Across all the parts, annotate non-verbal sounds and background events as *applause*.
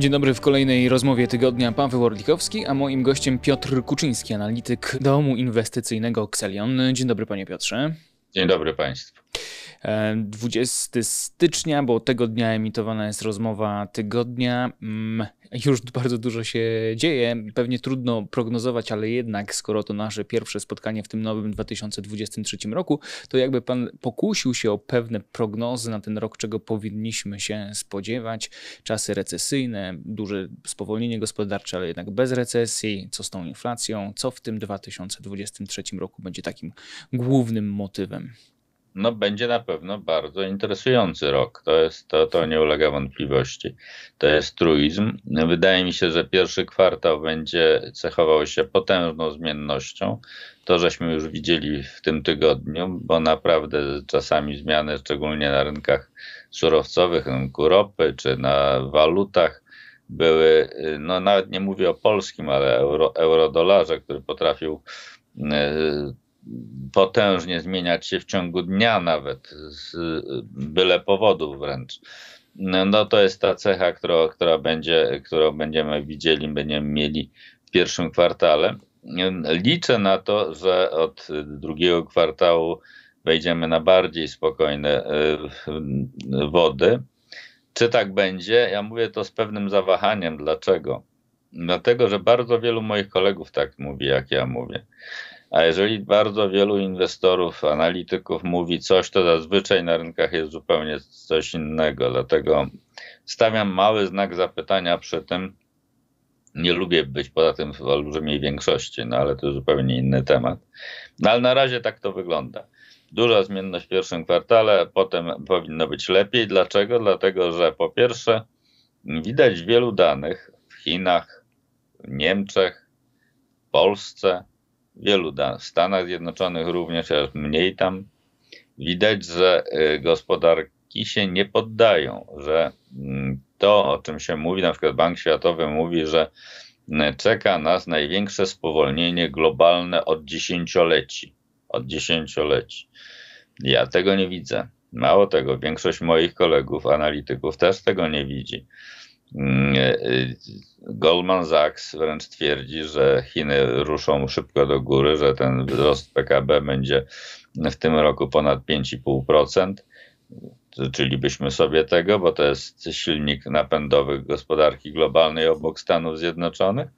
Dzień dobry w kolejnej rozmowie tygodnia Paweł Orlikowski, a moim gościem Piotr Kuczyński, analityk domu inwestycyjnego Xelion. Dzień dobry panie Piotrze. Dzień dobry państwu. 20 stycznia, bo tego dnia emitowana jest rozmowa tygodnia. Mm, już bardzo dużo się dzieje, pewnie trudno prognozować, ale jednak, skoro to nasze pierwsze spotkanie w tym nowym 2023 roku, to jakby Pan pokusił się o pewne prognozy na ten rok, czego powinniśmy się spodziewać. Czasy recesyjne, duże spowolnienie gospodarcze, ale jednak bez recesji, co z tą inflacją, co w tym 2023 roku będzie takim głównym motywem no będzie na pewno bardzo interesujący rok. To, jest, to, to nie ulega wątpliwości. To jest truizm. Wydaje mi się, że pierwszy kwartał będzie cechował się potężną zmiennością. To żeśmy już widzieli w tym tygodniu, bo naprawdę czasami zmiany, szczególnie na rynkach surowcowych, rynku ropy czy na walutach, były, no nawet nie mówię o polskim, ale euro, eurodolarze, który potrafił y, potężnie zmieniać się w ciągu dnia nawet, z byle powodów wręcz. No to jest ta cecha, która, która będzie, którą będziemy widzieli, będziemy mieli w pierwszym kwartale. Liczę na to, że od drugiego kwartału wejdziemy na bardziej spokojne e, wody. Czy tak będzie? Ja mówię to z pewnym zawahaniem. Dlaczego? Dlatego, że bardzo wielu moich kolegów tak mówi, jak ja mówię. A jeżeli bardzo wielu inwestorów, analityków mówi coś, to zazwyczaj na rynkach jest zupełnie coś innego. Dlatego stawiam mały znak zapytania przy tym. Nie lubię być poza tym w olbrzymiej większości, no ale to jest zupełnie inny temat. No ale na razie tak to wygląda. Duża zmienność w pierwszym kwartale, potem powinno być lepiej. Dlaczego? Dlatego, że po pierwsze, widać w wielu danych w Chinach, w Niemczech, w Polsce, wielu Stanach Zjednoczonych również, aż mniej tam, widać, że y, gospodarki się nie poddają, że mm, to, o czym się mówi, na przykład Bank Światowy mówi, że y, czeka nas największe spowolnienie globalne od dziesięcioleci. Od dziesięcioleci. Ja tego nie widzę. Mało tego, większość moich kolegów, analityków też tego nie widzi. Mm, e, e, Goldman Sachs wręcz twierdzi, że Chiny ruszą szybko do góry, że ten wzrost PKB będzie w tym roku ponad 5,5%. Życzylibyśmy sobie tego, bo to jest silnik napędowy gospodarki globalnej obok Stanów Zjednoczonych.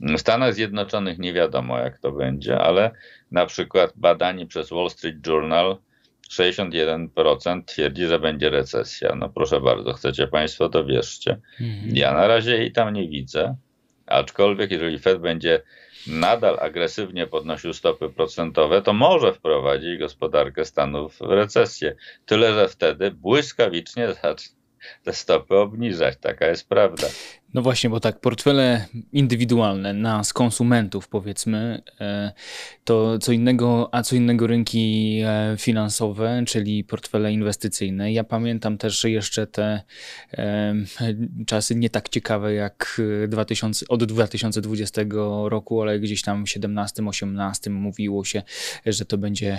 W Stanach Zjednoczonych nie wiadomo, jak to będzie, ale na przykład badani przez Wall Street Journal 61% twierdzi, że będzie recesja. No proszę bardzo, chcecie Państwo, to wierzcie. Mhm. Ja na razie jej tam nie widzę, aczkolwiek jeżeli Fed będzie nadal agresywnie podnosił stopy procentowe, to może wprowadzić gospodarkę Stanów w recesję. Tyle, że wtedy błyskawicznie *laughs* zacznie te stopy obniżać. Taka jest prawda. No właśnie, bo tak, portfele indywidualne nas, konsumentów powiedzmy, e, to co innego, a co innego rynki e, finansowe, czyli portfele inwestycyjne. Ja pamiętam też jeszcze te e, czasy nie tak ciekawe jak 2000, od 2020 roku, ale gdzieś tam w 17-18 mówiło się, że to będzie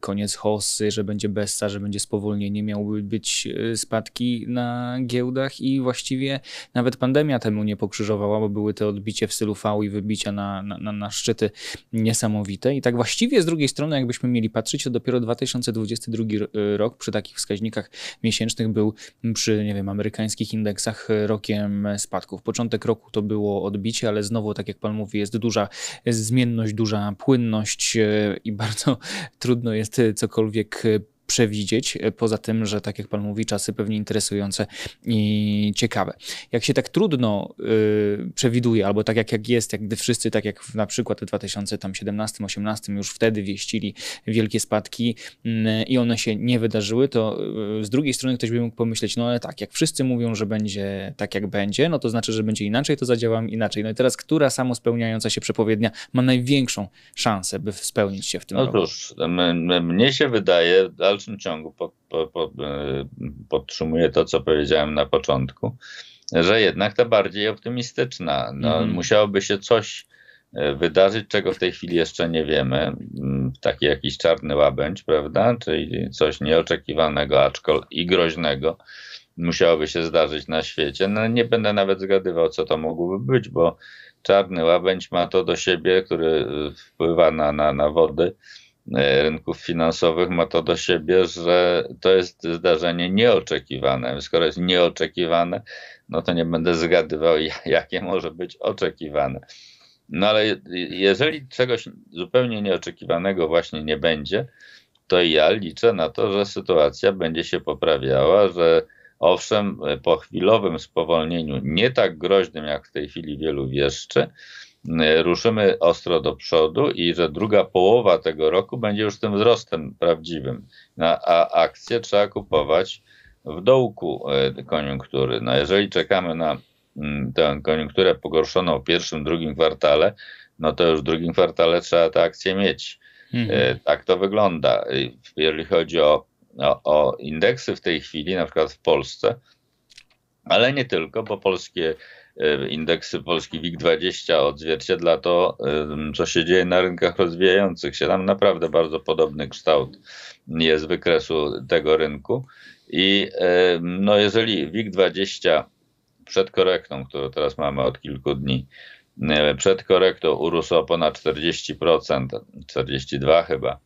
koniec hossy, że będzie bessa, że będzie spowolnienie, miały być spadki na giełdach i właściwie nawet pandemia temu nie pokrzyżowała, bo były te odbicie w stylu V i wybicia na, na, na szczyty niesamowite. I tak właściwie z drugiej strony, jakbyśmy mieli patrzeć, to dopiero 2022 rok przy takich wskaźnikach miesięcznych był przy, nie wiem, amerykańskich indeksach rokiem spadków. Początek roku to było odbicie, ale znowu, tak jak pan mówi, jest duża zmienność, duża płynność e, i bardzo *laughs* trudno jest cokolwiek przewidzieć. E, poza tym, że tak jak Pan mówi, czasy pewnie interesujące i ciekawe. Jak się tak trudno y, przewiduje, albo tak jak, jak jest, jak gdy wszyscy, tak jak na przykład w 2017-18 już wtedy wieścili wielkie spadki y, i one się nie wydarzyły, to y, z drugiej strony ktoś by mógł pomyśleć, no ale tak, jak wszyscy mówią, że będzie tak jak będzie, no to znaczy, że będzie inaczej, to zadziałam inaczej. No i teraz, która samo spełniająca się przepowiednia ma największą szansę, by spełnić się w tym Otóż, no roku? Otóż, mnie się wydaje, ale dalszym ciągu pod, pod, pod, e, podtrzymuję to, co powiedziałem na początku, że jednak ta bardziej optymistyczna. No, mm. Musiałoby się coś e, wydarzyć, czego w tej chwili jeszcze nie wiemy. Mm, taki jakiś czarny łabędź, prawda? Czyli coś nieoczekiwanego aczkolwiek i groźnego musiałoby się zdarzyć na świecie. No, nie będę nawet zgadywał, co to mogłoby być, bo czarny łabędź ma to do siebie, który e, wpływa na, na, na wody E, rynków finansowych ma to do siebie, że to jest zdarzenie nieoczekiwane. Skoro jest nieoczekiwane, no to nie będę zgadywał, *laughs* jakie może być oczekiwane. No ale jeżeli czegoś zupełnie nieoczekiwanego właśnie nie będzie, to ja liczę na to, że sytuacja będzie się poprawiała, że owszem, po chwilowym spowolnieniu, nie tak groźnym jak w tej chwili wielu wieszczy, E, ruszymy ostro do przodu i że druga połowa tego roku będzie już tym wzrostem prawdziwym. A akcje trzeba kupować w dołku e, koniunktury. No jeżeli czekamy na mm, tę koniunkturę pogorszoną w pierwszym, drugim kwartale, no to już w drugim kwartale trzeba te akcje mieć. E, mhm. Tak to wygląda. Jeżeli chodzi o, o, o, indeksy w tej chwili, na przykład w Polsce, ale nie tylko, bo polskie E, indeksy polski WIG20 odzwierciedla to, co się dzieje na rynkach rozwijających się. Tam naprawdę bardzo podobny kształt jest wykresu tego rynku. I no, jeżeli WIG20 przed korektą, którą teraz mamy od kilku dni, e, przed korektą urósł o ponad 40%, 42 chyba,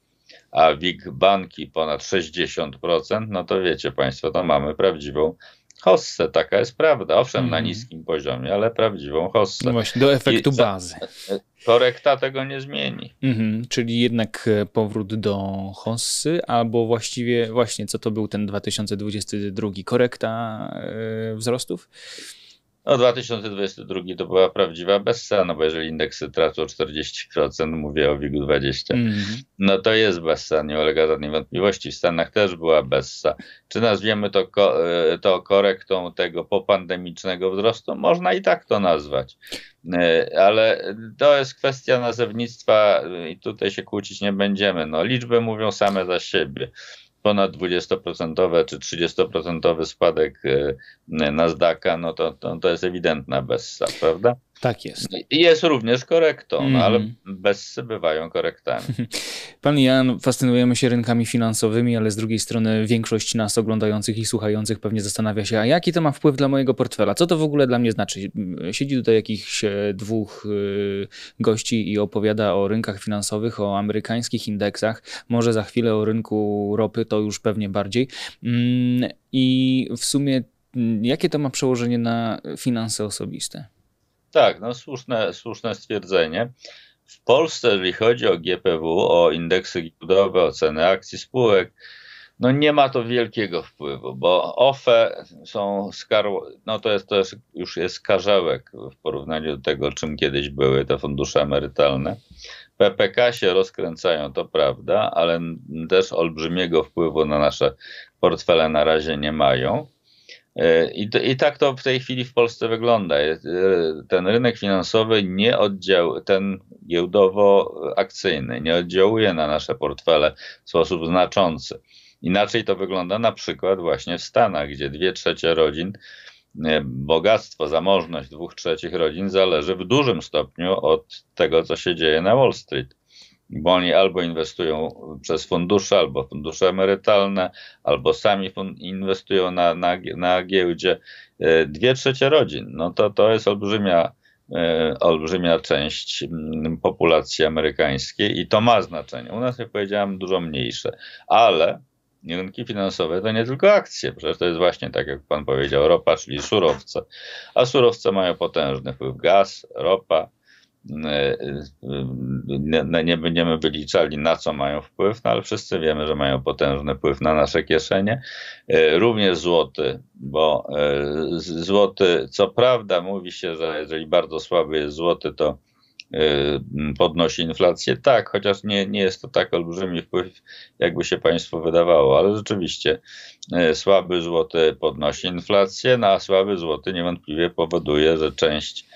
a WIG banki ponad 60%, no to wiecie Państwo, to mamy prawdziwą hossę, taka jest prawda. Owszem, mm. na mhm. niskim poziomie, ale prawdziwą hossę. No właśnie, do efektu I, bazy. Korekta tego nie zmieni. Mhm, czyli jednak e, powrót do hossy, albo właściwie, właśnie co to był ten 2022? Korekta yy, wzrostów? No 2022 to była prawdziwa no bo jeżeli indeksy tracą 40%, mówię o WIG-20, mm. no to jest BSE, nie ulega żadnej wątpliwości. W Stanach też była BSE. Czy nazwiemy to, e, to korektą tego popandemicznego wzrostu? Można i tak to nazwać. E, ale to jest kwestia nazewnictwa i tutaj się kłócić nie będziemy. No, liczby mówią same za siebie ponad 20% czy 30% spadek y, Nasdaqa, no to, to, to jest ewidentna bessa, prawda? Tak jest. Jest również korektą, mm. ale mhm. bezsy bywają korektami. *laughs* Pan Jan, no, fascynujemy się rynkami finansowymi, ale z drugiej strony większość nas oglądających i słuchających pewnie zastanawia się, a jaki to ma wpływ dla mojego portfela? Co to w ogóle dla mnie znaczy? Siedzi tutaj jakichś e, dwóch e, gości i opowiada o rynkach finansowych, o amerykańskich indeksach, może za chwilę o rynku ropy, to już pewnie bardziej. Mm, I w sumie mm, jakie to ma przełożenie na finanse osobiste? Tak, no słuszne, słuszne stwierdzenie. W Polsce, jeżeli chodzi o GPW, o indeksy giełdowe, o ceny akcji spółek, no nie ma to wielkiego wpływu, bo OFE są skarło, no to jest, to jest, już jest karzełek w porównaniu do tego, czym kiedyś były te fundusze emerytalne. PPK się rozkręcają, to prawda, ale też olbrzymiego wpływu na nasze portfele na razie nie mają. E, I, I, tak to w tej chwili w Polsce wygląda. E, ten rynek finansowy nie oddział, ten giełdowo-akcyjny nie oddziałuje na nasze portfele w sposób znaczący. Inaczej to wygląda na przykład właśnie w Stanach, gdzie dwie trzecie rodzin, e, bogactwo, zamożność dwóch trzecich rodzin zależy w dużym stopniu od tego, co się dzieje na Wall Street bo oni albo inwestują przez fundusze, albo fundusze emerytalne, albo sami inwestują na, na, na giełdzie. E, dwie trzecie rodzin, no to, to jest olbrzymia, e, olbrzymia część mm, populacji amerykańskiej i to ma znaczenie. U nas, jak powiedziałem, dużo mniejsze, ale rynki finansowe to nie tylko akcje, przecież to jest właśnie tak, jak pan powiedział, ropa, czyli surowce, a surowce mają potężny wpływ gaz, ropa, Y, y, y, nie, nie będziemy wyliczali, na co mają wpływ, no ale wszyscy wiemy, że mają potężny wpływ na nasze kieszenie. Również złoty, bo złoty, co prawda mówi się, że jeżeli bardzo słaby jest złoty, to podnosi inflację. Tak, chociaż nie, nie jest to tak olbrzymi wpływ, jakby się Państwu wydawało, ale rzeczywiście słaby złoty podnosi inflację, no a słaby złoty niewątpliwie powoduje, że część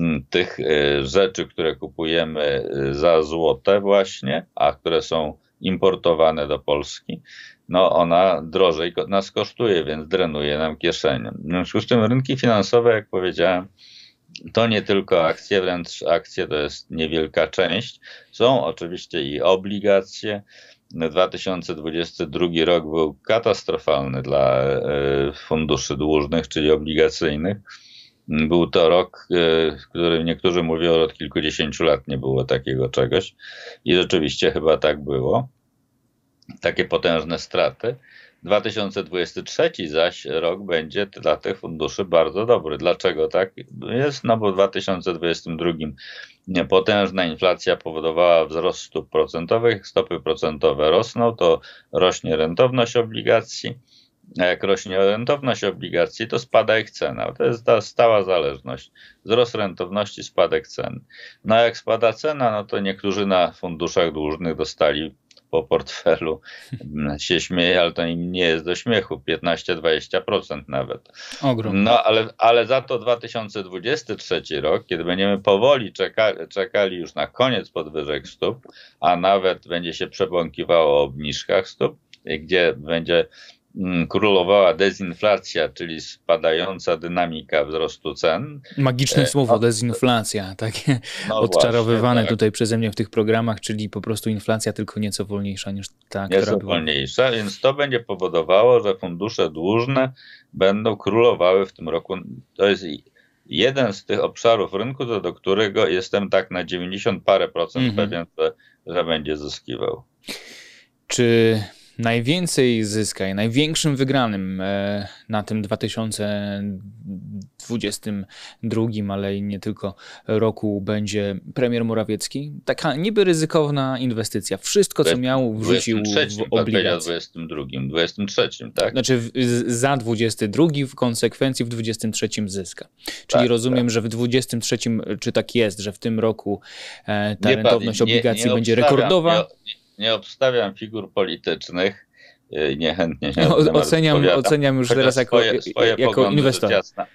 Mm, tych e, rzeczy, które kupujemy e, za złote właśnie, a które są importowane do Polski, no ona drożej nas kosztuje, więc drenuje nam kieszenie. W związku z tym rynki finansowe, jak powiedziałem, to nie tylko akcje, wręcz akcje to jest niewielka część. Są oczywiście i obligacje. 2022 rok był katastrofalny dla e, funduszy dłużnych, czyli obligacyjnych był to rok, e, w którym niektórzy mówią, od kilkudziesięciu lat nie było takiego czegoś. I rzeczywiście chyba tak było. Takie potężne straty. 2023 zaś rok będzie dla tych funduszy bardzo dobry. Dlaczego tak jest? No bo w 2022 potężna inflacja powodowała wzrost stóp procentowych, stopy procentowe rosną, to rośnie rentowność obligacji a jak rośnie rentowność obligacji, to spada ich cena. To jest ta stała zależność. Wzrost rentowności, spadek cen. No a jak spada cena, no to niektórzy na funduszach dłużnych dostali po portfelu *laughs* się śmieje, ale to im nie jest do śmiechu, 15-20% nawet. Ogrom. No ale, ale za to 2023 rok, kiedy będziemy powoli czeka, czekali już na koniec podwyżek stóp, a nawet będzie się przebąkiwało o obniżkach stóp, gdzie będzie Mm, królowała dezinflacja, czyli spadająca dynamika wzrostu cen. Magiczne e, słowo, dezinflacja, takie no *laughs* odczarowywane właśnie, tak. tutaj przeze mnie w tych programach, czyli po prostu inflacja tylko nieco wolniejsza niż ta, nieco która była. wolniejsza, więc to będzie powodowało, że fundusze dłużne będą królowały w tym roku. To jest jeden z tych obszarów rynku, do, do którego jestem tak na 90 parę procent mm pewien, że, że będzie zyskiwał. Czy najwięcej zyska i największym wygranym e, na tym 2022, ale i nie tylko roku będzie premier Morawiecki. Taka niby ryzykowna inwestycja. Wszystko, co miał, wrzucił w obligacje. W 22, 23, tak? Znaczy za 22, w konsekwencji w 23 zyska. Czyli tak, rozumiem, tak. że w 23, czy tak jest, że w tym roku e, ta nie, rentowność nie, obligacji nie będzie rekordowa nie obstawiam figur politycznych. Y, niechętnie się o, oceniam, oceniam już teraz jako, swoje, swoje jako poglądy, inwestor. jasna,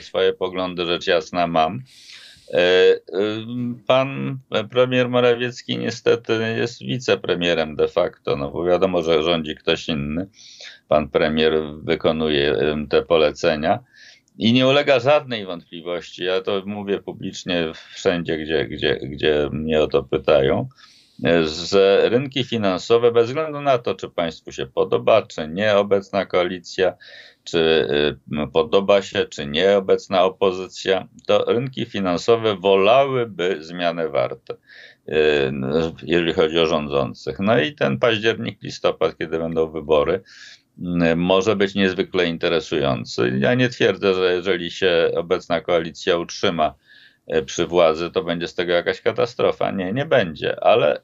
swoje poglądy rzecz jasna mam. E, y, pan premier Morawiecki niestety jest wicepremierem de facto, no bo wiadomo, że rządzi ktoś inny. Pan premier wykonuje te polecenia i nie ulega żadnej wątpliwości. Ja to mówię publicznie wszędzie, gdzie, gdzie, gdzie mnie o to pytają E, że rynki finansowe, bez względu na to, czy Państwu się podoba, czy nie obecna koalicja, czy e, podoba się, czy nie obecna opozycja, to rynki finansowe wolałyby zmianę warte, e, no, jeżeli chodzi o rządzących. No i ten październik, listopad, kiedy będą wybory, może być niezwykle interesujący. Ja nie twierdzę, że jeżeli się obecna koalicja utrzyma, przy władzy, to będzie z tego jakaś katastrofa. Nie, nie będzie, ale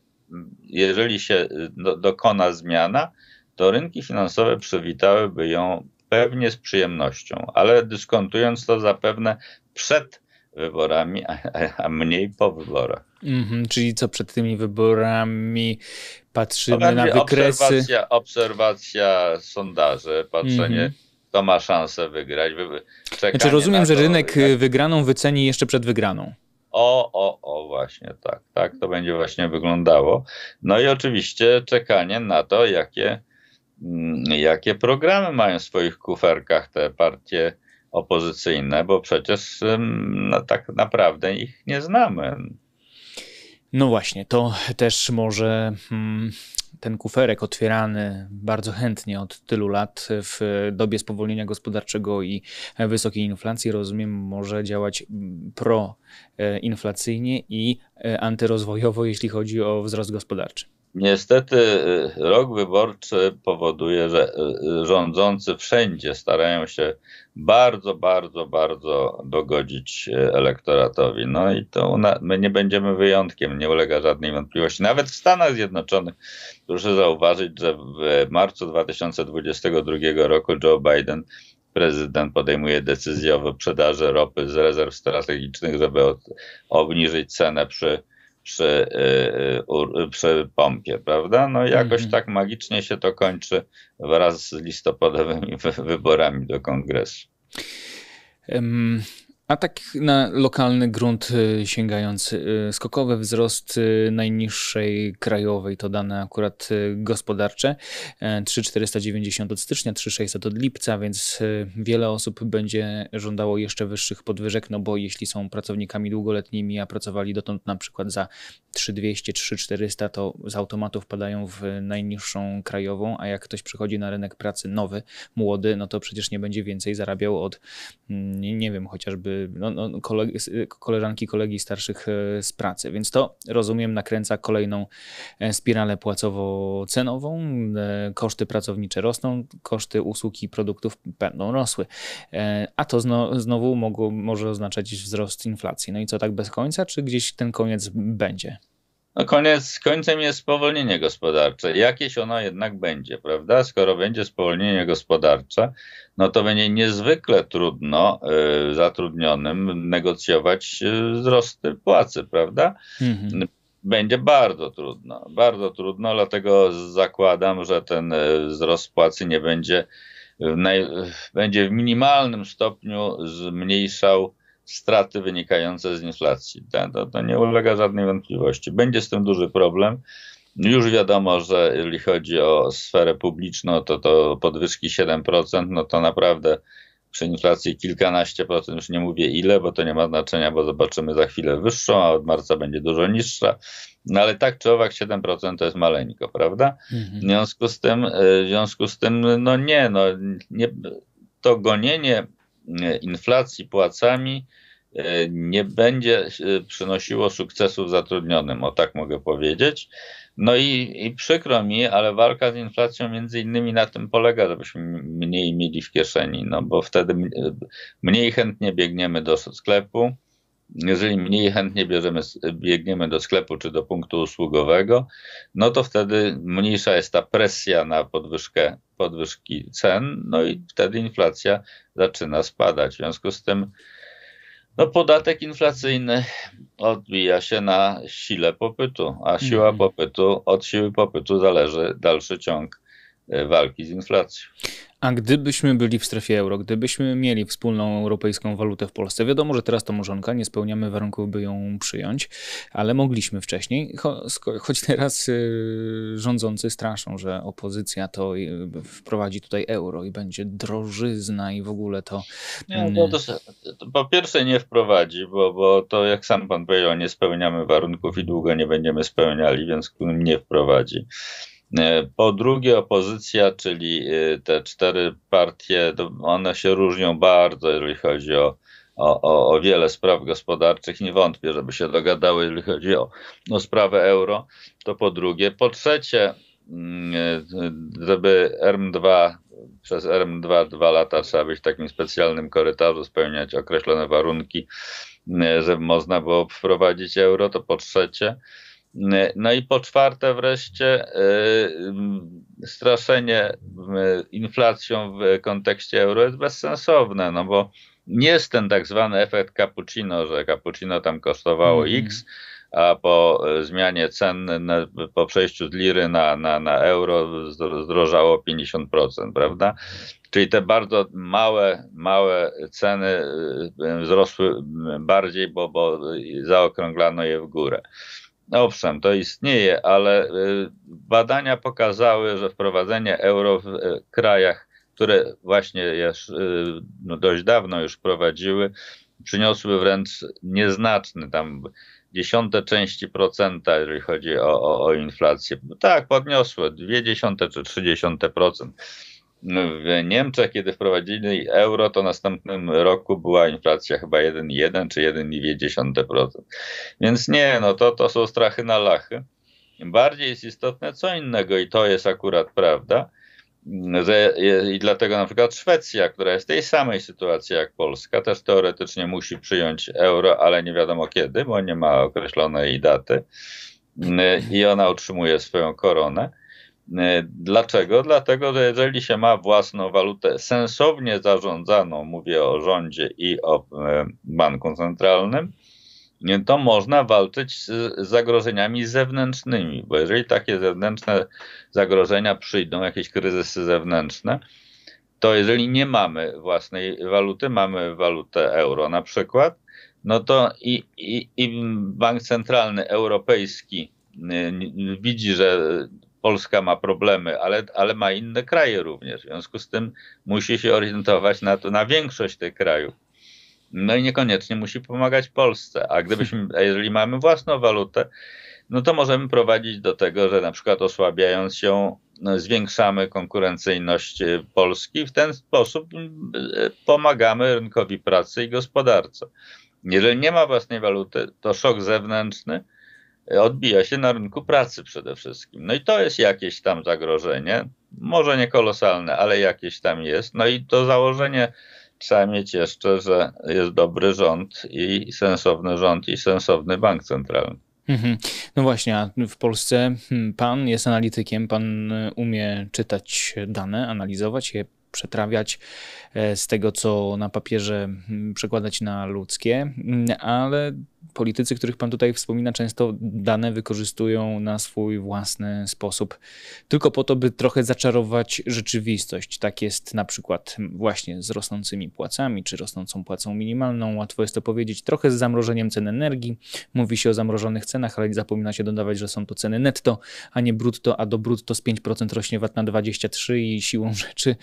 jeżeli się y, do, dokona zmiana, to rynki finansowe przywitałyby ją pewnie z przyjemnością, ale dyskontując to zapewne przed wyborami, a, a mniej po wyborach. Mm -hmm, czyli co przed tymi wyborami patrzymy na wykresy? Obserwacja, obserwacja sondaży, patrzenie mm -hmm to ma szansę wygrać. Czekanie znaczy rozumiem, że rynek y, wygraną wyceni jeszcze przed wygraną. O, o, o, właśnie tak, tak to będzie właśnie wyglądało. No i oczywiście czekanie na to, jakie, mm, jakie programy mają w swoich kuferkach te partie opozycyjne, bo przecież no, tak naprawdę ich nie znamy. No właśnie, to też może. Hmm ten kuferek otwierany bardzo chętnie od tylu lat w dobie spowolnienia gospodarczego i wysokiej inflacji, rozumiem, może działać proinflacyjnie e, i e, antyrozwojowo, jeśli chodzi o wzrost gospodarczy. Niestety y, rok wyborczy powoduje, że y, y, rządzący wszędzie starają się bardzo, bardzo, bardzo dogodzić elektoratowi. No i to my nie będziemy wyjątkiem, nie ulega żadnej wątpliwości. Nawet w Stanach Zjednoczonych proszę zauważyć, że w marcu 2022 roku Joe Biden prezydent podejmuje decyzję o wyprzedaży ropy z rezerw strategicznych, żeby obniżyć cenę przy przy, y, y, przy pompie, prawda? No jakoś mhm. tak magicznie się to kończy wraz z listopadowymi wyborami do kongresu. A tak na lokalny grunt y, sięgający, y, skokowy wzrost y, najniższej krajowej, to dane akurat gospodarcze, 3,490 e, od stycznia, 3,600 od lipca, więc wiele osób będzie żądało jeszcze wyższych podwyżek, no bo jeśli są pracownikami długoletnimi, a pracowali dotąd na przykład za 3200, 3400, to z automatu wpadają w najniższą krajową, a jak ktoś przychodzi na rynek pracy nowy, młody, no to przecież nie będzie więcej zarabiał od, mm, nie wiem, chociażby no, no, kolegi, koleżanki, kolegi starszych e, z pracy. Więc to, rozumiem, nakręca kolejną e, spiralę płacowo-cenową. E, koszty pracownicze rosną, koszty usług i produktów będą rosły. A to zno, znowu mogło, może oznaczać wzrost inflacji. No i co tak bez końca, czy gdzieś ten koniec będzie? No koniec, końcem jest spowolnienie gospodarcze. Jakieś ono jednak będzie, prawda? Skoro będzie spowolnienie gospodarcze, no to będzie niezwykle trudno y, zatrudnionym negocjować y, wzrosty płacy, prawda? Mhm. Będzie bardzo trudno, bardzo trudno, dlatego zakładam, że ten y, wzrost płacy nie będzie, w naj, będzie w minimalnym stopniu zmniejszał straty wynikające z inflacji. To, to, to nie ulega żadnej wątpliwości. Będzie z tym duży problem. Już wiadomo, że jeśli chodzi o sferę publiczną, to, to podwyżki 7%, no to naprawdę przy inflacji kilkanaście procent, już nie mówię ile, bo to nie ma znaczenia, bo zobaczymy za chwilę wyższą, a od marca będzie dużo niższa. No ale tak czy owak 7% to jest maleńko, prawda? Mhm. W związku z tym, y, w związku z tym no nie, no nie, to gonienie inflacji, płacami e, nie będzie e, przynosiło sukcesów zatrudnionym, o tak mogę powiedzieć. No i, i przykro mi, ale walka z inflacją między innymi na tym polega, żebyśmy mniej mieli w kieszeni, no bo wtedy mniej chętnie biegniemy do sklepu, jeżeli mniej chętnie bierzemy, biegniemy do sklepu czy do punktu usługowego, no to wtedy mniejsza jest ta presja na podwyżkę, podwyżki cen, no i wtedy inflacja zaczyna spadać. W związku z tym, no podatek inflacyjny odbija się na sile popytu, a siła mhm. popytu, od siły popytu zależy dalszy ciąg E, walki z inflacją. A gdybyśmy byli w strefie euro, gdybyśmy mieli wspólną europejską walutę w Polsce, wiadomo, że teraz to murzonka, nie spełniamy warunków, by ją przyjąć, ale mogliśmy wcześniej, cho choć teraz yy, rządzący straszą, że opozycja to yy, wprowadzi tutaj euro i będzie drożyzna i w ogóle to... Yy... Nie, mm, no to, to, po pierwsze nie wprowadzi, bo, bo to jak sam pan powiedział, nie spełniamy warunków i długo nie będziemy spełniali, więc nie wprowadzi. E, po drugie opozycja, czyli e, te cztery partie, one się różnią bardzo, jeżeli chodzi o, o, o, wiele spraw gospodarczych. Nie wątpię, żeby się dogadały, jeżeli chodzi o, o sprawę euro. To po drugie. Po trzecie, mm, e, żeby RM2 przez RM2 dwa lata trzeba być w takim specjalnym korytarzu, spełniać określone warunki, żeby można było wprowadzić euro, to po trzecie. No i po czwarte wreszcie y, y, straszenie y, inflacją w kontekście euro jest bezsensowne, no bo nie jest ten tak zwany efekt cappuccino, że cappuccino tam kosztowało mm. x, a po zmianie cen, po przejściu z liry na, na, na euro zdrożało 50%, prawda? Czyli te bardzo małe, małe ceny wzrosły bardziej, bo, bo zaokrąglano je w górę. No owszem, to istnieje, ale y, badania pokazały, że wprowadzenie euro w y, krajach, które właśnie y, no dość dawno już wprowadziły, przyniosły wręcz nieznaczny tam dziesiąte części procenta, jeżeli chodzi o, o, o inflację. Tak, podniosły dwie dziesiąte czy trzy dziesiąte procent no, w Niemczech, kiedy wprowadzili euro, to następnym roku była inflacja chyba 1,1 czy 1,2%. Więc nie, no to, to są strachy na lachy. Bardziej jest istotne co innego i to jest akurat prawda. I dlatego na przykład Szwecja, która jest w tej samej sytuacji jak Polska, też teoretycznie musi przyjąć euro, ale nie wiadomo kiedy, bo nie ma określonej daty i ona utrzymuje swoją koronę E, dlaczego? Dlatego, że jeżeli się ma własną walutę sensownie zarządzaną, mówię o rządzie i o e, banku centralnym, to można walczyć z zagrożeniami zewnętrznymi, bo jeżeli takie zewnętrzne zagrożenia przyjdą, jakieś kryzysy zewnętrzne, to jeżeli nie mamy własnej waluty, mamy walutę euro na przykład, no to i, i, i bank centralny europejski e, widzi, że Polska ma problemy, ale, ale ma inne kraje również. W związku z tym musi się orientować na to, na większość tych krajów. No i niekoniecznie musi pomagać Polsce. A gdybyśmy, a jeżeli mamy własną walutę, no to możemy prowadzić do tego, że na przykład osłabiając się, no, zwiększamy konkurencyjność y, Polski. W ten sposób y, pomagamy rynkowi pracy i gospodarce. Jeżeli nie ma własnej waluty, to szok zewnętrzny odbija się na rynku pracy przede wszystkim. No i to jest jakieś tam zagrożenie, może nie kolosalne, ale jakieś tam jest. No i to założenie trzeba mieć jeszcze, że jest dobry rząd i sensowny rząd i sensowny bank centralny. Mhm. No właśnie, a w Polsce hmm, pan jest analitykiem, pan e, umie czytać dane, analizować je, przetrawiać e, z tego, co na papierze mm, przekładać na ludzkie, mm, ale politycy, których pan tutaj wspomina, często dane wykorzystują na swój własny sposób, tylko po to, by trochę zaczarować rzeczywistość. Tak jest na przykład mm, właśnie z rosnącymi płacami, czy rosnącą płacą minimalną. Łatwo jest to powiedzieć. Trochę z zamrożeniem cen energii. Mówi się o zamrożonych cenach, ale nie zapomina się dodawać, że są to ceny netto, a nie brutto, a do brutto z 5% rośnie VAT na 23 i siłą rzeczy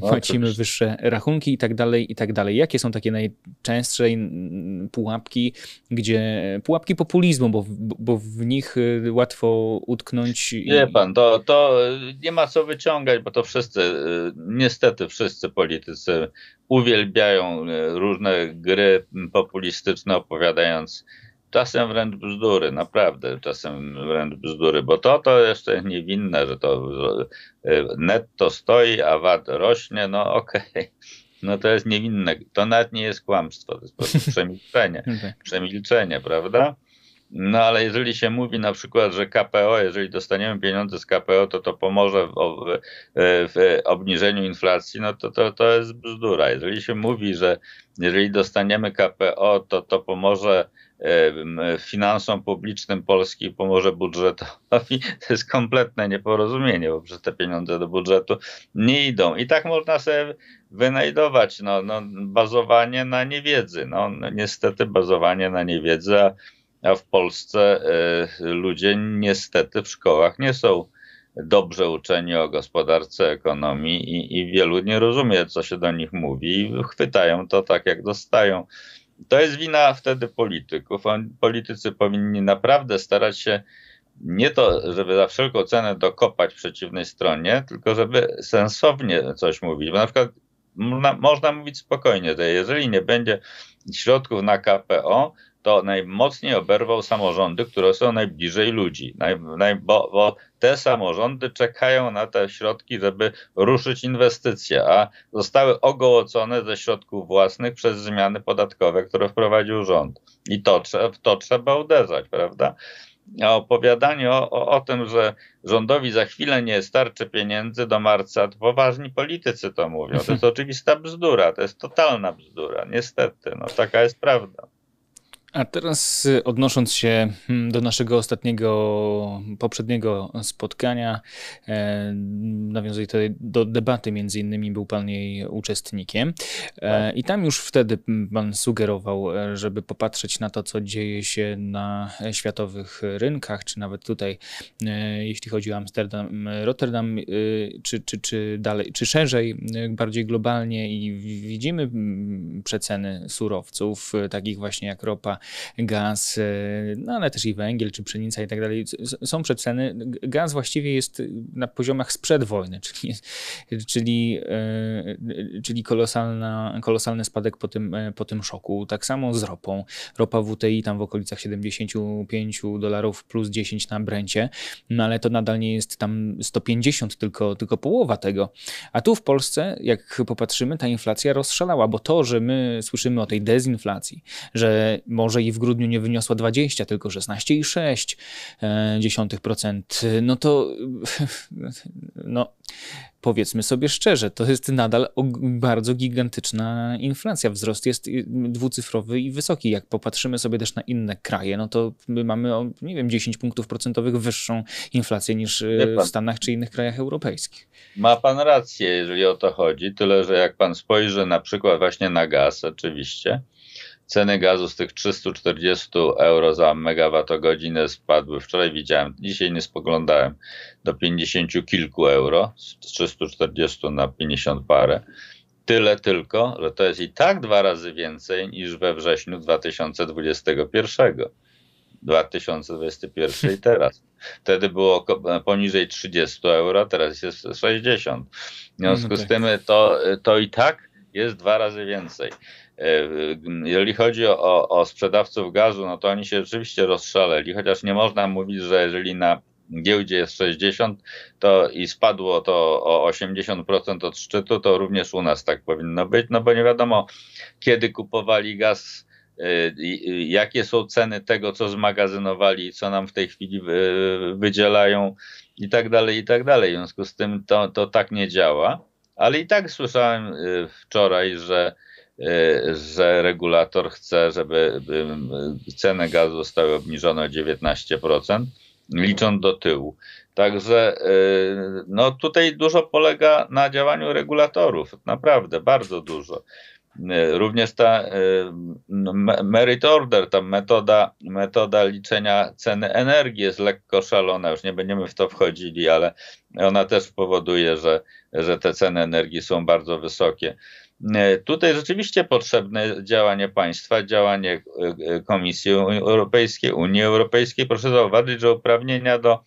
no, płacimy wyższe rachunki i tak dalej, i tak dalej. Jakie są takie najczęstsze mm, pułapki, gdzie pułapki populizmu, bo, bo w nich y, łatwo utknąć. I... Wie pan, to, to y, nie ma co wyciągać, bo to wszyscy, y, niestety wszyscy politycy uwielbiają różne gry populistyczne opowiadając Czasem wręcz bzdury, naprawdę, czasem wręcz bzdury, bo to to jeszcze jest niewinne, że to e, netto stoi, a VAT rośnie, no okej. Okay. *laughs* No to jest niewinne, to nawet nie jest kłamstwo, to jest po prostu *laughs* przemilczenie, no tak. przemilczenie, prawda? No ale jeżeli się mówi na przykład, że KPO, jeżeli dostaniemy pieniądze z KPO, to to pomoże w, w, e, w, obniżeniu inflacji, no to, to to jest bzdura. Jeżeli się mówi, że jeżeli dostaniemy KPO, to to pomoże finansom publicznym Polski pomoże budżetowi. *laughs* To jest kompletne nieporozumienie, bo przecież te pieniądze do budżetu nie idą. I tak można sobie wynajdować no, no bazowanie na niewiedzy. No, no, niestety bazowanie na niewiedzy, a, a w Polsce y, ludzie niestety w szkołach nie są dobrze uczeni o gospodarce, ekonomii i, i wielu nie rozumie, co się do nich mówi i chwytają to tak, jak dostają to jest wina wtedy polityków. Politycy powinni naprawdę starać się nie to, żeby za wszelką cenę dokopać przeciwnej stronie, tylko żeby sensownie coś mówić. Bo na przykład można, można mówić spokojnie, że jeżeli nie będzie środków na KPO, to najmocniej oberwał samorządy, które są najbliżej ludzi, naj, naj, bo, bo, te samorządy czekają na te środki, żeby ruszyć inwestycje, a zostały ogołocone ze środków własnych przez zmiany podatkowe, które wprowadził rząd. I to, w to trzeba uderzać, prawda? A opowiadanie o, o, o tym, że rządowi za chwilę nie starczy pieniędzy do marca, to poważni politycy to mówią. To jest *laughs* oczywista bzdura, to jest totalna bzdura, niestety. No, taka jest prawda. A teraz y, odnosząc się hmm, do naszego ostatniego, poprzedniego spotkania, e, nawiązuję tutaj do debaty, między innymi był Pan jej uczestnikiem e, tak. i tam już wtedy hmm, Pan sugerował, e, żeby popatrzeć na to, co dzieje się na światowych rynkach, czy nawet tutaj, jeśli chodzi o Amsterdam, Rotterdam, y, czy, czy, czy dalej, czy szerzej, y, bardziej globalnie i widzimy hmm, przeceny surowców, takich właśnie jak ropa, gaz, e, no ale też i węgiel, czy pszenica i tak dalej, są przeceny. Gaz właściwie jest na poziomach sprzed wojny, czyli, czyli, e, czyli kolosalna, kolosalny spadek po tym, e, po tym szoku. Tak samo z ropą. Ropa WTI tam w okolicach 75 dolarów plus 10 na Brencie, no ale to nadal nie jest tam 150, tylko, tylko połowa tego. A tu w Polsce, jak popatrzymy, ta inflacja rozszalała, bo to, że my słyszymy o tej dezinflacji, że może może i w grudniu nie wyniosła 20, tylko 16,6%, e, no to *laughs* no, powiedzmy sobie szczerze, to jest nadal bardzo gigantyczna inflacja. Wzrost jest y, dwucyfrowy i wysoki. Jak popatrzymy sobie też na inne kraje, no to my mamy, o, nie wiem, 10 punktów procentowych wyższą inflację niż y, w Stanach czy innych krajach europejskich. Ma pan rację, jeżeli o to chodzi, tyle że jak pan spojrzy na przykład właśnie na gaz, oczywiście, Ceny gazu z tych 340 euro za megawattogodzinę spadły wczoraj, widziałem, dzisiaj nie spoglądałem, do 50 kilku euro, z 340 na 50 parę. Tyle tylko, że to jest i tak dwa razy więcej niż we wrześniu 2021. 2021 i teraz. Wtedy było poniżej 30 euro, teraz jest 60. W związku no z tak. tym to, to i tak jest dwa razy więcej. E, jeżeli chodzi o, o sprzedawców gazu, no to oni się rzeczywiście rozszaleli, chociaż nie można mówić, że jeżeli na giełdzie jest 60 to i spadło to o 80% od szczytu, to również u nas tak powinno być, no bo nie wiadomo kiedy kupowali gaz, e, jakie są ceny tego, co zmagazynowali, co nam w tej chwili e, wydzielają i tak dalej, i tak dalej. W związku z tym to, to tak nie działa. Ale i tak słyszałem wczoraj, że Y, że regulator chce, żeby y, ceny gazu zostały obniżone o 19%, licząc do tyłu. Także y, no, tutaj dużo polega na działaniu regulatorów, naprawdę bardzo dużo. Również ta no, merit order, ta metoda, metoda liczenia ceny energii jest lekko szalona, już nie będziemy w to wchodzili, ale ona też powoduje, że, że te ceny energii są bardzo wysokie. E, tutaj rzeczywiście potrzebne działanie państwa, działanie e, e, Komisji Europejskiej, Unii Europejskiej. Proszę zauważyć, że uprawnienia do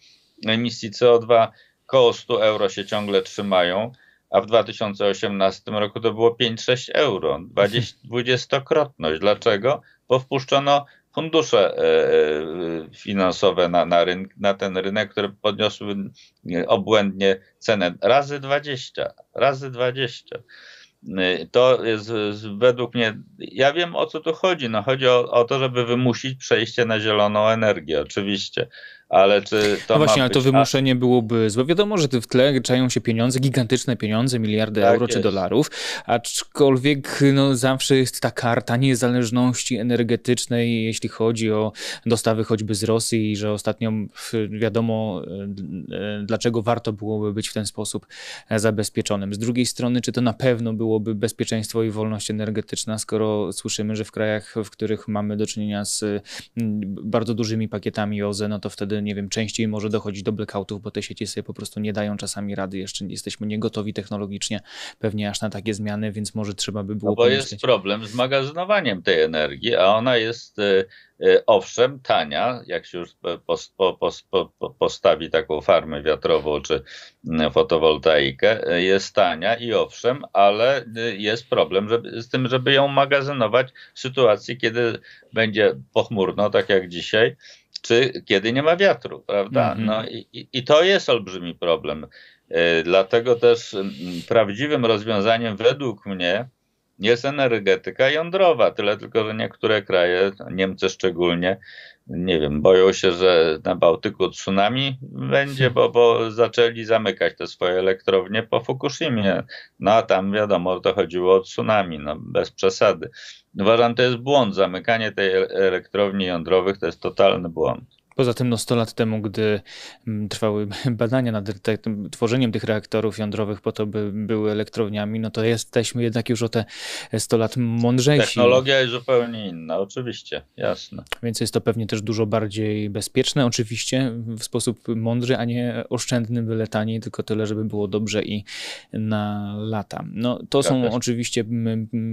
emisji CO2 koło 100 euro się ciągle trzymają, a w 2018 roku to było 5-6 euro, 20-krotność. *laughs* Dlaczego? Bo wpuszczono fundusze finansowe na, na, na ten rynek, które podniosły obłędnie cenę razy 20, razy 20. Y, to jest według mnie, ja wiem o co tu chodzi. No, chodzi o, o to, żeby wymusić przejście na zieloną energię, oczywiście ale czy to. No właśnie, ale to wymuszenie byłoby złe. Wiadomo, że w tle czają się pieniądze, gigantyczne pieniądze, miliardy tak euro jest. czy dolarów, aczkolwiek no, zawsze jest ta karta niezależności energetycznej, jeśli chodzi o dostawy choćby z Rosji, i że ostatnio wiadomo, e, e, dlaczego warto byłoby być w ten sposób e, zabezpieczonym. Z drugiej strony, czy to na pewno byłoby bezpieczeństwo i wolność energetyczna, skoro słyszymy, że w krajach, w których mamy do czynienia z bardzo dużymi pakietami OZE, no to wtedy nie wiem, częściej może dochodzić do blackoutów, bo te sieci sobie po prostu nie dają czasami rady, jeszcze jesteśmy niegotowi technologicznie pewnie aż na takie zmiany, więc może trzeba by było no bo pomyśleć. jest problem z magazynowaniem tej energii, a ona jest e, e, owszem tania, jak się już postawi taką farmę wiatrową czy mm, fotowoltaikę, e, jest tania i owszem, ale jest problem żeby, z tym, żeby ją magazynować w sytuacji, kiedy będzie pochmurno, tak jak dzisiaj, czy kiedy nie ma wiatru, prawda? Mhm. No i, i, to jest olbrzymi problem. Y, dlatego też mm, prawdziwym rozwiązaniem według mnie jest energetyka jądrowa, tyle tylko, że niektóre kraje, Niemcy szczególnie, nie wiem, boją się, że na Bałtyku tsunami będzie, bo, bo zaczęli zamykać te swoje elektrownie po Fukushimie. No a tam wiadomo, to chodziło o tsunami, no bez przesady. Uważam, to jest błąd. Zamykanie tej e-, elektrowni jądrowych to jest totalny błąd. Poza tym no, 100 lat temu, gdy mm, trwały *laughs* badania nad tworzeniem tych reaktorów jądrowych po to, by były elektrowniami, no to jesteśmy jednak już o te 100 lat mądrzejsi. Technologia jest zupełnie inna, oczywiście, jasne. Więc jest to pewnie też dużo bardziej bezpieczne, oczywiście w sposób mądry, a nie oszczędny, byle taniej, tylko tyle, żeby było dobrze i na lata. No to ja są też. oczywiście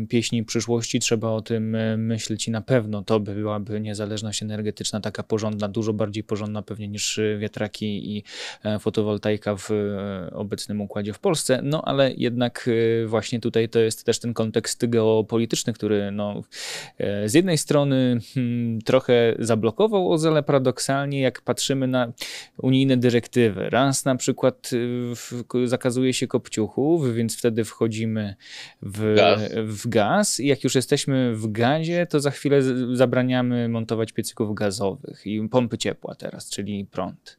pieśni przyszłości, trzeba o tym e, myśleć i na pewno to byłaby niezależność energetyczna taka porządna, dużo bardziej porządna pewnie niż y, wiatraki i e, fotowoltaika w e, obecnym układzie w Polsce. No ale jednak y, właśnie tutaj to jest też ten kontekst geopolityczny, który no, e, z jednej strony hmm, trochę zablokował OZE, ale paradoksalnie jak patrzymy na unijne dyrektywy, raz na przykład y, w, zakazuje się kopciuchów, więc wtedy wchodzimy w gaz. w gaz i jak już jesteśmy w gazie, to za chwilę zabraniamy montować piecyków gazowych i pompy pompy ciepła teraz, czyli prąd.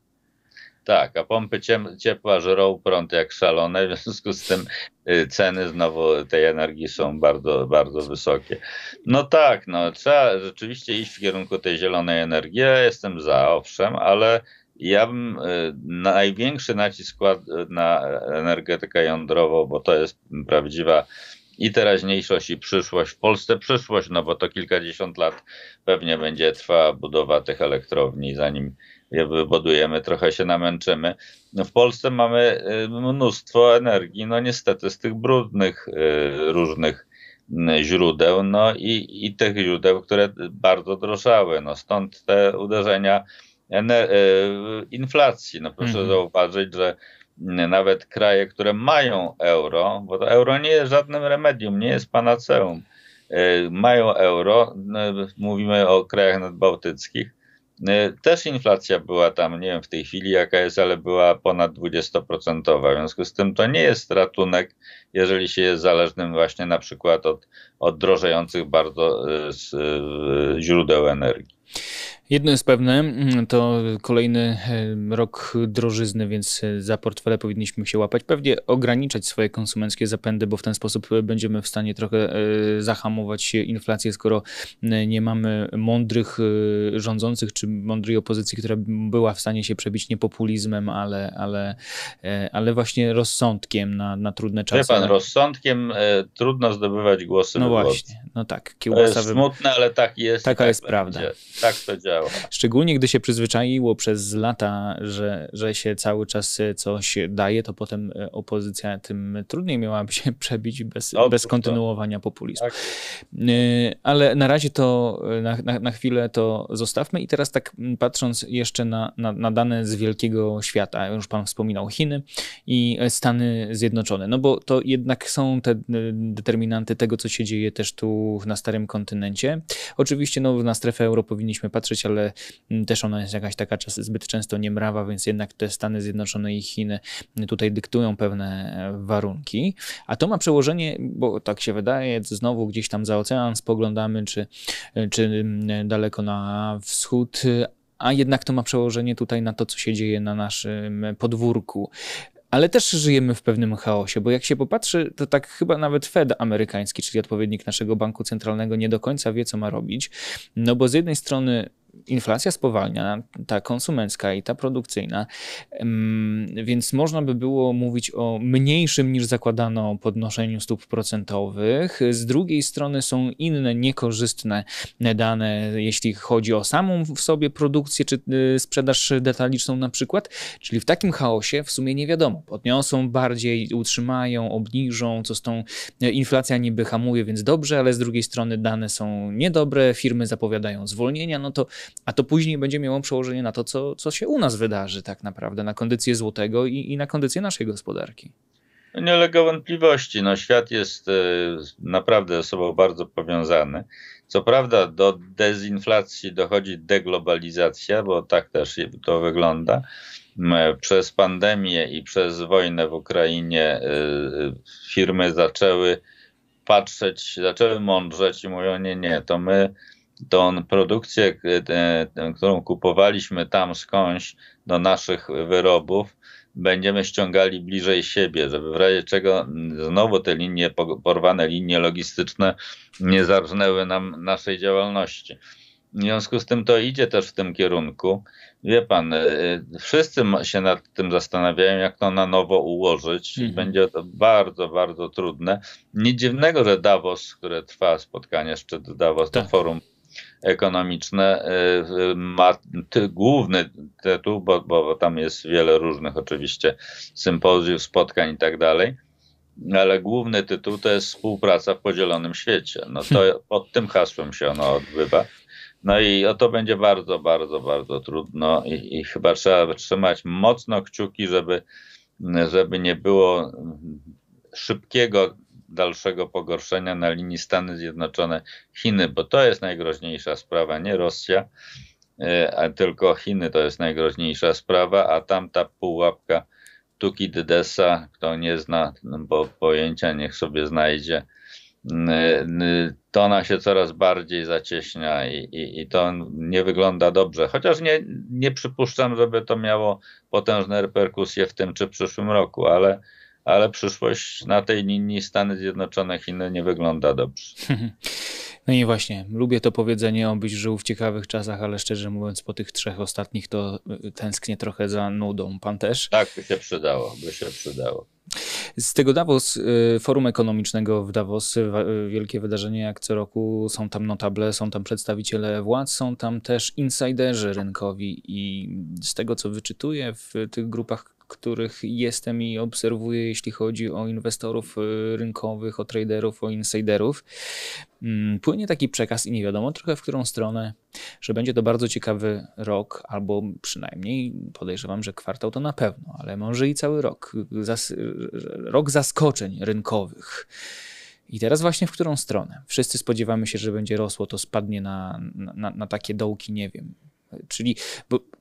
Tak, a pompy ciepła żrą prąd jak szalone, w związku z tym y, ceny znowu tej energii są bardzo, bardzo wysokie. No tak, no, trzeba rzeczywiście iść w kierunku tej zielonej energii. Ja jestem za, owszem, ale ja bym y, największy nacisk kładł na energetykę jądrową, bo to jest prawdziwa i teraźniejszość, i przyszłość. W Polsce przyszłość, no bo to kilkadziesiąt lat pewnie będzie trwała budowa tych elektrowni, zanim je wybudujemy, trochę się namęczymy. No w Polsce mamy y, mnóstwo energii, no niestety z tych brudnych y, różnych y, źródeł, no i, i tych źródeł, które bardzo drżały. No stąd te uderzenia inflacji. No proszę mm -hmm. zauważyć, że nawet kraje, które mają euro, bo to euro nie jest żadnym remedium, nie jest panaceum, e, mają euro, e, mówimy o krajach nadbałtyckich, e, też inflacja była tam, nie wiem w tej chwili jaka jest, ale była ponad 20%. W związku z tym to nie jest ratunek, jeżeli się jest zależnym właśnie na przykład od, od bardzo źródeł energii. Jedno jest pewne, mm, to kolejny e, rok drożyzny, więc e, za portfele powinniśmy się łapać. Pewnie ograniczać swoje konsumenckie zapędy, bo w ten sposób e, będziemy w stanie trochę zahamować inflację, skoro nie mamy mądrych rządzących czy mądrej opozycji, która była w stanie się przebić nie populizmem, ale, ale, ale właśnie rozsądkiem na, na trudne czasy. Wie pan, rozsądkiem trudno zdobywać głosy No wyborcy. właśnie, no tak. Kiełbasa to jest smutne, ale tak jest. Taka tak jest prawda. Tak to działa. Szczególnie gdy się przyzwyczaiło przez lata, że, że się cały czas coś daje, to potem e, opozycja tym trudniej miałaby się *laughs* przebić bez, no, bez tak. kontynuowania populizmu. Tak. E, ale na razie to na, na, na, chwilę to zostawmy i teraz tak patrząc jeszcze na, na, na dane z wielkiego świata, już pan wspominał Chiny i e, Stany Zjednoczone, no bo to jednak są te determinanty tego, co się dzieje też tu na starym kontynencie. Oczywiście no, na strefę euro powinniśmy patrzeć, ale mm, też ona jest jakaś taka czas, zbyt często niemrawa, więc jednak te Stany Zjednoczone i Chiny tutaj dyktują pewne e, warunki. A to ma przełożenie, bo tak się wydaje, znowu gdzieś tam za ocean spoglądamy, czy, e, czy mm, daleko na wschód, a jednak to ma przełożenie tutaj na to, co się dzieje na naszym podwórku. Ale też żyjemy w pewnym chaosie, bo jak się popatrzy, to tak chyba nawet Fed amerykański, czyli odpowiednik naszego banku centralnego, nie do końca wie, co ma robić. No bo z jednej strony inflacja spowalnia, ta konsumencka i ta produkcyjna, więc można by było mówić o mniejszym niż zakładano podnoszeniu stóp procentowych. Z drugiej strony są inne niekorzystne dane, jeśli chodzi o samą w sobie produkcję czy y, sprzedaż detaliczną na przykład, czyli w takim chaosie w sumie nie wiadomo, podniosą bardziej, utrzymają, obniżą, co z tą e, inflacja niby hamuje, więc dobrze, ale z drugiej strony dane są niedobre, firmy zapowiadają zwolnienia, no to a to później będzie miało przełożenie na to, co, co się u nas wydarzy tak naprawdę, na kondycję złotego i, i na kondycję naszej gospodarki. No nie ulega wątpliwości. No, świat jest e, naprawdę ze sobą bardzo powiązany. Co prawda do dezinflacji dochodzi deglobalizacja, bo tak też to wygląda. Przez pandemię i przez wojnę w Ukrainie e, firmy zaczęły patrzeć, zaczęły mądrzeć i mówią: Nie, nie, to my tą produkcję, którą kupowaliśmy tam skądś do naszych wyrobów, będziemy ściągali bliżej siebie, żeby w razie czego mm, znowu te linie, porwane linie logistyczne nie zarżnęły nam naszej działalności. W związku z tym to idzie też w tym kierunku. Wie pan, y, wszyscy się nad tym zastanawiają, jak to na nowo ułożyć. Mhm. Będzie to bardzo, bardzo trudne. Nic dziwnego, że Davos, które trwa spotkanie szczyt Davos, tak. to forum ekonomiczne y, ma ty, główny tytuł, bo, bo tam jest wiele różnych oczywiście sympozjów, spotkań i tak dalej ale główny tytuł to jest Współpraca w podzielonym świecie. No to hmm. pod tym hasłem się ono odbywa. No i o to będzie bardzo, bardzo, bardzo trudno i, i chyba trzeba trzymać mocno kciuki, żeby, żeby nie było szybkiego dalszego pogorszenia na linii Stany Zjednoczone-Chiny, bo to jest najgroźniejsza sprawa, nie Rosja, e, a tylko Chiny to jest najgroźniejsza sprawa, a tamta pułapka Tukidydesa, kto nie zna no bo pojęcia, niech sobie znajdzie, to ona się coraz bardziej zacieśnia i, i, i, to nie wygląda dobrze. Chociaż nie, nie przypuszczam, żeby to miało potężne reperkusje w tym czy przyszłym roku, ale ale przyszłość na tej linii Stany Zjednoczone, Chiny nie wygląda dobrze. *laughs* No i właśnie, lubię to powiedzenie, obyś żył w ciekawych czasach, ale szczerze mówiąc, po tych trzech ostatnich to y, tęsknię trochę za nudą. Pan też? Tak, by się przydało, by się przydało. Z tego Davos, y, forum ekonomicznego w Davos, y, wielkie wydarzenie jak co roku, są tam notable, są tam przedstawiciele władz, są tam też insiderzy rynkowi i z tego co wyczytuję w tych grupach których jestem i obserwuję, jeśli chodzi o inwestorów y, rynkowych, o traderów, o insiderów, mm, płynie taki przekaz i nie wiadomo trochę w którą stronę, że będzie to bardzo ciekawy rok, albo przynajmniej podejrzewam, że kwartał to na pewno, ale może i cały rok. Zas rok zaskoczeń rynkowych. I teraz właśnie w którą stronę? Wszyscy spodziewamy się, że będzie rosło, to spadnie na, na, na takie dołki, nie wiem, Czyli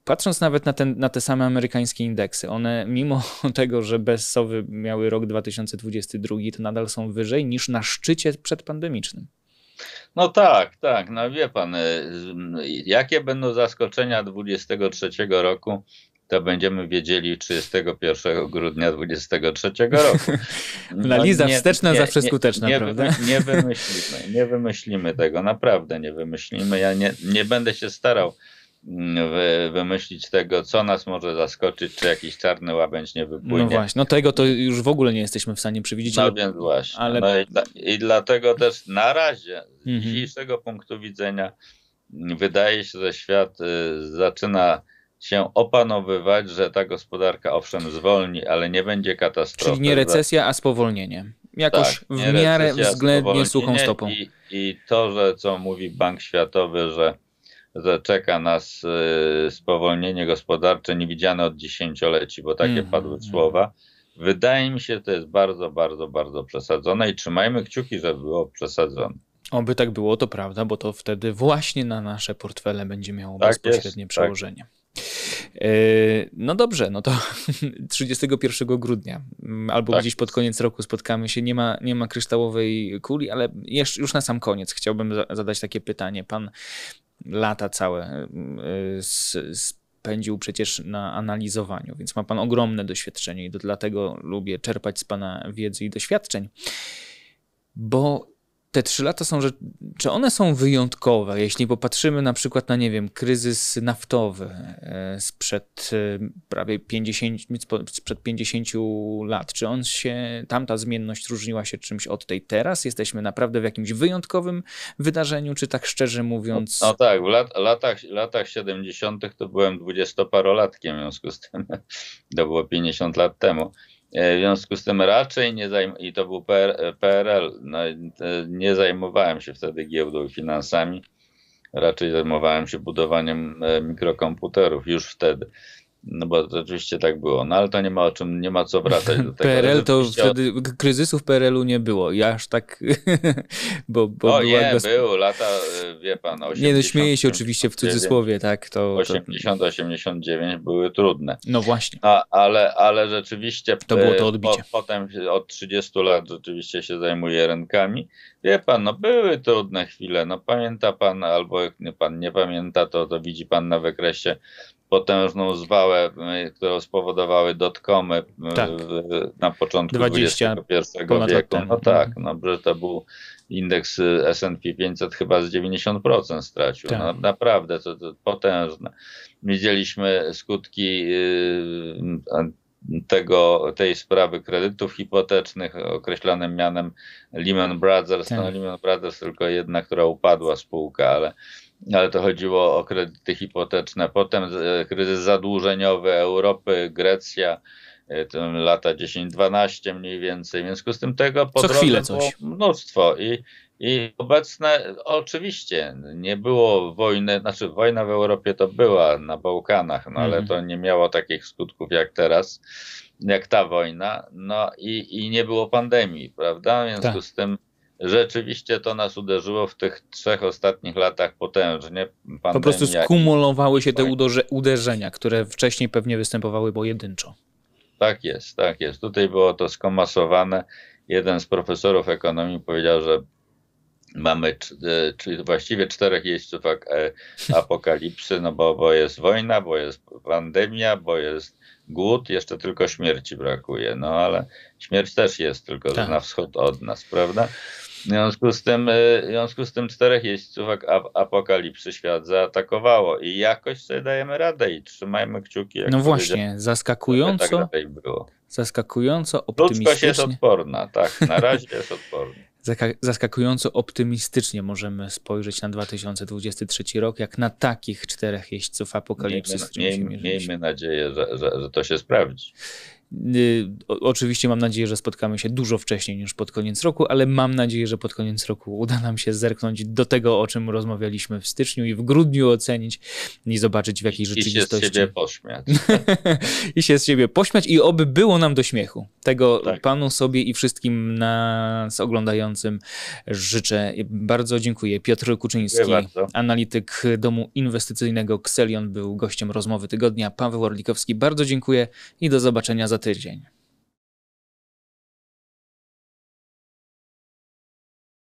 patrząc nawet na, ten, na, te same amerykańskie indeksy, one mimo *laughs* tego, że bez sowy miały rok 2022, to nadal są wyżej niż na szczycie przedpandemicznym. No tak, tak, no wie pan, y, y, jakie będą zaskoczenia 23 roku, to będziemy wiedzieli 31 grudnia 23 roku. *laughs* No, wsteczna nie, zawsze nie, skuteczna, nie, prawda? *laughs* Nie wymyślimy, nie wymyślimy tego, naprawdę nie wymyślimy. Ja nie, nie będę się starał wymyślić tego, co nas może zaskoczyć, czy jakiś czarny łabędź nie wypłynie. No właśnie, no tego to już w ogóle nie jesteśmy w stanie przewidzieć. No ale... więc właśnie. Ale... No i, dla, i, dlatego też na razie z mhm. dzisiejszego punktu widzenia wydaje się, że świat y, zaczyna się opanowywać, że ta gospodarka owszem zwolni, ale nie będzie katastrofy. Czyli nie recesja, a spowolnienie. Jakoś tak, w miarę recesja, względnie suchą stopą. I, I to, że co mówi Bank Światowy, że zaczeka czeka nas y, spowolnienie gospodarcze niewidziane od dziesięcioleci, bo takie mm, padły mhm. słowa. Wydaje mi się, to jest bardzo, bardzo, bardzo przesadzone i trzymajmy kciuki, żeby było przesadzone. Oby tak było, to prawda, bo to wtedy właśnie na nasze portfele będzie miało tak bezpośrednie jest, tak. przełożenie. Tak. No dobrze, no to 31 *laughs* grudnia mm, albo tak. gdzieś pod koniec roku spotkamy się. Nie ma, nie ma kryształowej kuli, ale jeszcze, już na sam koniec chciałbym zadać takie pytanie. Pan lata całe y, spędził przecież na analizowaniu, więc ma Pan ogromne doświadczenie i dlatego lubię czerpać z Pana wiedzy i doświadczeń, bo te trzy lata są, że, czy one są wyjątkowe, jeśli popatrzymy na przykład na, nie wiem, kryzys naftowy e, sprzed e, prawie 50, sprzed 50 lat, czy on się, tamta zmienność różniła się czymś od tej teraz? Jesteśmy naprawdę w jakimś wyjątkowym wydarzeniu, czy tak szczerze mówiąc? No, no tak, w lat, latach, latach 70. to byłem dwudziestoparolatkiem, w związku z tym *laughs* to było 50 lat temu. E, w związku z tym raczej nie i to był PRL, e, no, e, nie zajmowałem się wtedy giełdą i finansami, raczej zajmowałem się budowaniem mikrokomputerów już wtedy. No bo to oczywiście tak było, no ale to nie ma o czym, nie ma co wracać do *laughs* tego. PRL to wtedy, wtedy, kryzysów PRL-u nie było, ja aż tak, *laughs* bo, bo o nie, bez... był, lata, y, wie pan, 80, Nie, no śmieję się oczywiście w cudzysłowie, tak, to... 80, to... 89 były trudne. No właśnie. A, ale, ale rzeczywiście... To było to y, odbicie. Po, potem od 30 lat rzeczywiście się zajmuję rynkami. Wie pan, no były trudne chwile, no pamięta pan, albo jak pan nie pamięta, to, to widzi pan na wykresie potężną zwałę, e, którą spowodowały dotkomy e, tak. na początku 20, XXI wieku. No tak, mhm. no, że to był indeks e, S&P 500 chyba z 90% stracił. Tak. No, naprawdę, to, to potężne. Widzieliśmy skutki tego, tej sprawy kredytów hipotecznych, określanym mianem Lehman Brothers. No, tak. No, Lehman Brothers tylko jedna, która upadła spółka, ale ale to chodziło o kredyty hipoteczne. Potem e, kryzys zadłużeniowy Europy, Grecja, e, lata 10-12 mniej więcej. W związku z tym tego po Co chwilę coś. mnóstwo i, i obecne oczywiście nie było wojny, znaczy wojna w Europie to była na Bałkanach, no ale mhm. to nie miało takich skutków jak teraz, jak ta wojna, no i, i nie było pandemii, prawda? W związku tak. z tym Rzeczywiście to nas uderzyło w tych trzech ostatnich latach potężnie. Pandemia. Po prostu skumulowały się te uderzenia, które wcześniej pewnie występowały pojedynczo. Tak jest, tak jest. Tutaj było to skomasowane. Jeden z profesorów ekonomii powiedział, że mamy e, czyli właściwie czterech jeźdźców e, apokalipsy, no bo, bo jest wojna, bo jest pandemia, bo jest Głód jeszcze tylko śmierci brakuje, no ale śmierć też jest tylko tak. na wschód od nas, prawda? W związku z tym, y, w związku z tym czterech jeźdźców apokalipsy świat zaatakowało i jakoś sobie dajemy radę i trzymajmy kciuki. no właśnie, zaskakująco, tak zaskakująco optymistycznie. Ludzkość jest odporna, tak, na razie jest odporna zaskakująco optymistycznie możemy spojrzeć na 2023 rok, jak na takich czterech jeźdźców apokalipsy. Miejmy, z miejmy, miejmy nadzieję, że, że, że to się sprawdzi. Y, oczywiście mam nadzieję, że spotkamy się dużo wcześniej niż pod koniec roku, ale mam nadzieję, że pod koniec roku uda nam się zerknąć do tego, o czym rozmawialiśmy w styczniu i w grudniu ocenić i zobaczyć w jakiej I rzeczywistości. I się z siebie pośmiać. *laughs* I się z siebie pośmiać i oby było nam do śmiechu. Tego tak. panu sobie i wszystkim nas oglądającym życzę. Bardzo dziękuję. Piotr Kuczyński, dziękuję analityk domu inwestycyjnego Xelion był gościem rozmowy tygodnia. Paweł Orlikowski, bardzo dziękuję i do zobaczenia za tydzień tydzień.